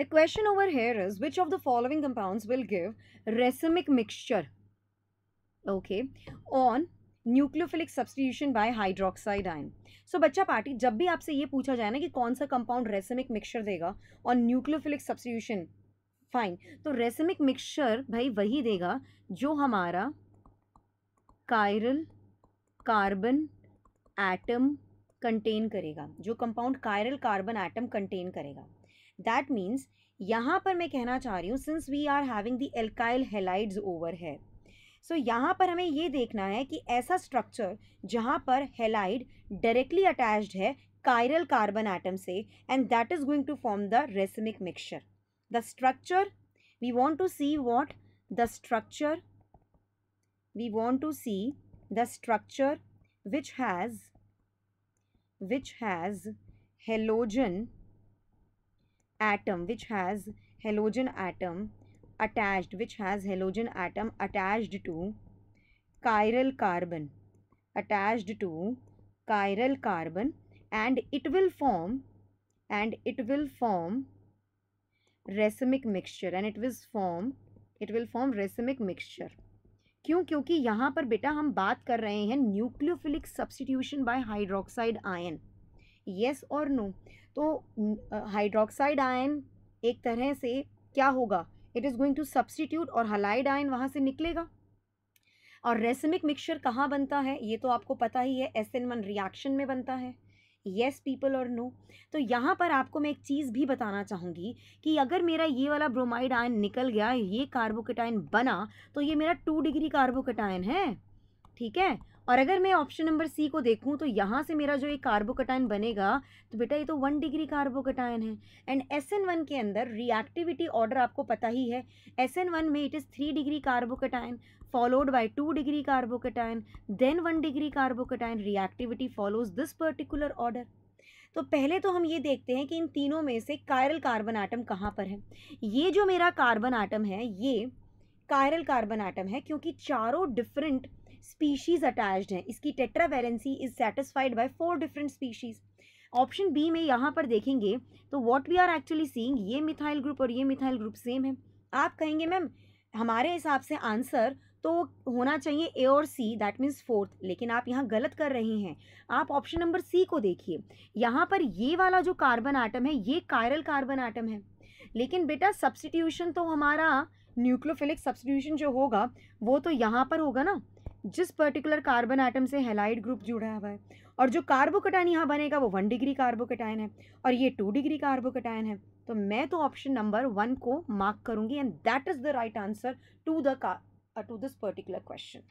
The question over here is which of the following compounds will give racemic mixture okay on nucleophilic substitution by hydroxide ion so बच्चा party जब भी आपसे ये पूछा जाए ना कि कौन सा कंपाउंड रेसमिक मिक्सचर देगा और न्यूक्लियोफिलिक सब्सटीट्यूशन फाइन तो रेसमिक मिक्सचर भाई वही देगा जो हमारा कायरल कार्बन एटम कंटेन करेगा जो compound chiral carbon atom contain करेगा दैट मीन्स यहाँ पर मैं कहना चाह रही हूँ since we are having the alkyl halides over है सो so, यहाँ पर हमें ये देखना है कि ऐसा स्ट्रक्चर जहाँ पर हेलाइड डायरेक्टली अटैच्ड है कायरल कार्बन एटम से and that is going to form the racemic mixture the structure we want to see what the structure we want to see the structure which has which has halogen atom which has halogen atom attached which has halogen atom attached to chiral carbon attached to chiral carbon and it will form and it will form racemic mixture and it will form it will form racemic mixture क्यों क्योंकि यहाँ पर बेटा हम बात कर रहे हैं nucleophilic substitution by hydroxide ion yes और नो तो हाइड्रोक्साइड आयन एक तरह से क्या होगा it is going to substitute और हलाइड आयन वहाँ से निकलेगा और रेसमिक मिक्सचर कहाँ बनता है ये तो आपको पता ही है एस एन वन रिएक्शन में बनता है येस पीपल और नो तो यहाँ पर आपको मैं एक चीज़ भी बताना चाहूँगी कि अगर मेरा ये वाला ब्रोमाइड आयन निकल गया ये कार्बोकेटाइन बना तो ये मेरा टू डिग्री कार्बोकेटाइन है ठीक है और अगर मैं ऑप्शन नंबर सी को देखूँ तो यहाँ से मेरा जो ये कार्बोकटाइन बनेगा तो बेटा ये तो वन डिग्री कार्बोकटाइन है एंड एस एन वन के अंदर रिएक्टिविटी ऑर्डर आपको पता ही है एस एन वन में it is three degree carbocation followed by two degree carbocation then one degree carbocation reactivity follows this particular order तो पहले तो हम ये देखते हैं कि इन तीनों में से कायरल कार्बन आटम कहाँ पर है ये जो मेरा कार्बन आटम है ये कायरल कार्बन आटम है क्योंकि चारों डिफरेंट स्पीशीज़ अटैच्ड हैं इसकी tetravalency is satisfied by four different species option B में यहाँ पर देखेंगे तो what we are actually seeing ये मिथाइल ग्रुप और ये मिथाइल ग्रुप सेम है आप कहेंगे मैम हमारे हिसाब से आंसर तो होना चाहिए ए और सी दैट मीन्स फोर्थ लेकिन आप यहाँ गलत कर रहे हैं आप ऑप्शन नंबर सी को देखिए यहाँ पर ये वाला जो कार्बन आइटम है ये कायरल कार्बन आइटम है लेकिन बेटा सब्सटीट्यूशन तो हमारा न्यूक्लोफिलिक सब्सटीट्यूशन जो होगा वो तो यहाँ पर होगा ना जिस पर्टिकुलर कार्बन आइटम से हेलाइड ग्रुप जुड़ा हुआ है और जो कार्बोकटाइन यहाँ बनेगा वो वन डिग्री कार्बोकटाइन है और ये टू डिग्री कार्बोकटाइन है तो मैं तो ऑप्शन नंबर वन को मार्क करूँगी and that is the right answer to the to this particular question